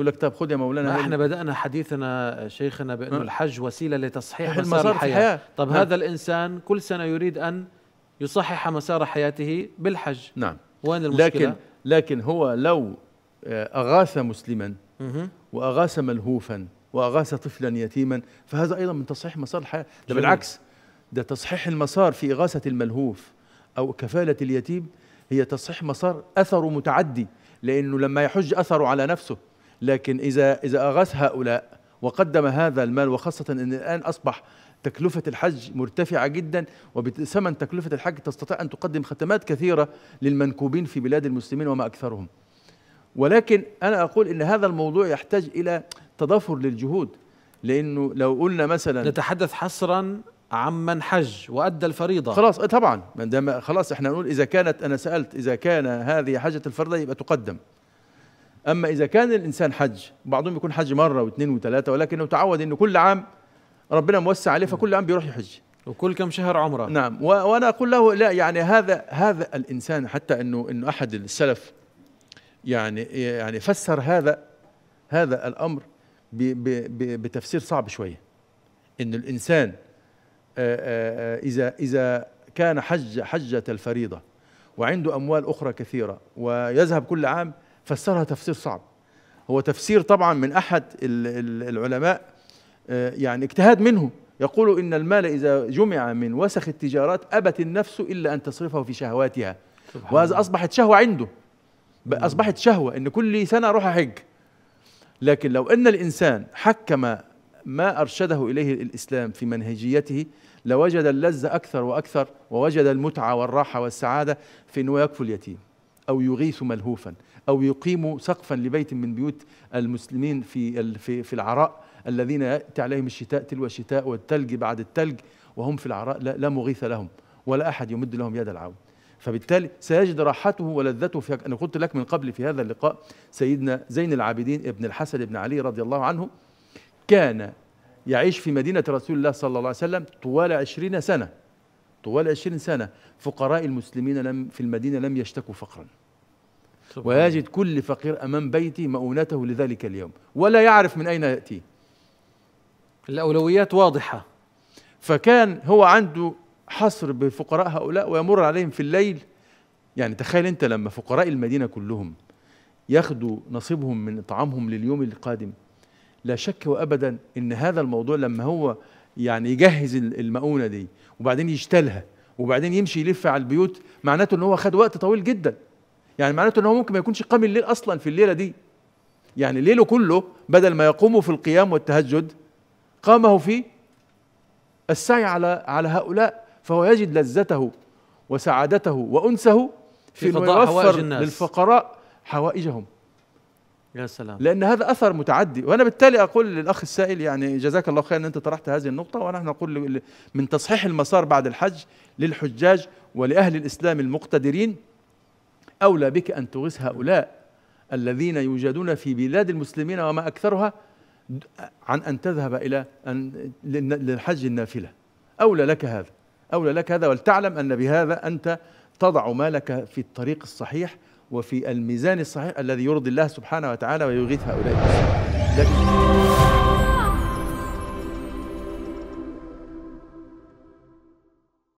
يقول لك طب خذ يا مولانا احنا بدانا حديثنا شيخنا بانه الحج وسيله لتصحيح مسار الحياه, الحياة. طب نعم. هذا الانسان كل سنه يريد ان يصحح مسار حياته بالحج نعم وين المشكله لكن لكن هو لو آه، اغاث مسلما واغاث ملهوفا واغاث طفلا يتيما فهذا ايضا من تصحيح مسار الحياه ده بالعكس ده تصحيح المسار في اغاثه الملهوف او كفاله اليتيم هي تصحيح مسار اثره متعدي لانه لما يحج اثره على نفسه لكن إذا إذا أغاث هؤلاء وقدم هذا المال وخاصة أن الآن أصبح تكلفة الحج مرتفعة جدا وبثمن تكلفة الحج تستطيع أن تقدم ختمات كثيرة للمنكوبين في بلاد المسلمين وما أكثرهم ولكن أنا أقول أن هذا الموضوع يحتاج إلى تضافر للجهود لأنه لو قلنا مثلا نتحدث حصرا عمن حج وأدى الفريضة خلاص طبعا خلاص احنا نقول إذا كانت أنا سألت إذا كان هذه حجة الفريضة يبقى تقدم أما إذا كان الإنسان حج بعضهم يكون حج مرة واثنين وثلاثة ولكنه تعود أنه كل عام ربنا موسع عليه فكل عام بيروح يحج وكل كم شهر عمره نعم وأنا أقول له لا يعني هذا هذا الإنسان حتى أنه أنه أحد السلف يعني يعني فسر هذا هذا الأمر بتفسير صعب شوية أن الإنسان إذا إذا كان حج حجة الفريضة وعنده أموال أخرى كثيرة ويذهب كل عام فسرها تفسير صعب هو تفسير طبعا من أحد العلماء آه، يعني اجتهاد منه يقول إن المال إذا جمع من وسخ التجارات أبت النفس إلا أن تصرفه في شهواتها وهذا أصبحت شهوة عنده أصبحت شهوة إن كل سنة أروح أحج لكن لو أن الإنسان حكم ما أرشده إليه الإسلام في منهجيته لوجد اللذة أكثر وأكثر ووجد المتعة والراحة والسعادة في أنه يكفل اليتيم أو يغيث ملهوفا أو يقيم سقفا لبيت من بيوت المسلمين في في العراء الذين يأتي عليهم الشتاء تلو الشتاء والثلج بعد الثلج وهم في العراء لا, لا مغيث لهم ولا أحد يمد لهم يد العون فبالتالي سيجد راحته ولذته في أنا قلت لك من قبل في هذا اللقاء سيدنا زين العابدين ابن الحسن بن علي رضي الله عنه كان يعيش في مدينة رسول الله صلى الله عليه وسلم طوال عشرين سنة طوال 20 سنة فقراء المسلمين لم في المدينة لم يشتكوا فقرا ويجد كل فقير أمام بيتي مؤونته لذلك اليوم ولا يعرف من أين يأتي الأولويات واضحة فكان هو عنده حصر بفقراء هؤلاء ويمر عليهم في الليل يعني تخيل أنت لما فقراء المدينة كلهم ياخذوا نصيبهم من إطعامهم لليوم القادم لا شك وأبدا أن هذا الموضوع لما هو يعني يجهز المؤونه دي وبعدين يشتلها وبعدين يمشي يلف على البيوت معناته ان هو خد وقت طويل جدا يعني معناته ان هو ممكن ما يكونش قام الليل اصلا في الليله دي يعني ليله كله بدل ما يقوم في القيام والتهجد قامه في السعي على على هؤلاء فهو يجد لذته وسعادته وانسه في, في انه يوفر للفقراء حوائجهم يا سلام لأن هذا أثر متعدي وأنا بالتالي أقول للأخ السائل يعني جزاك الله خير أن أنت طرحت هذه النقطة ونحن نقول من تصحيح المسار بعد الحج للحجاج ولأهل الإسلام المقتدرين أولى بك أن تغيث هؤلاء الذين يوجدون في بلاد المسلمين وما أكثرها عن أن تذهب إلى أن للحج النافلة أولى لك هذا أولى لك هذا ولتعلم أن بهذا أنت تضع مالك في الطريق الصحيح وفي الميزان الصحيح الذي يرضي الله سبحانه وتعالى ويغيث هؤلاء لكن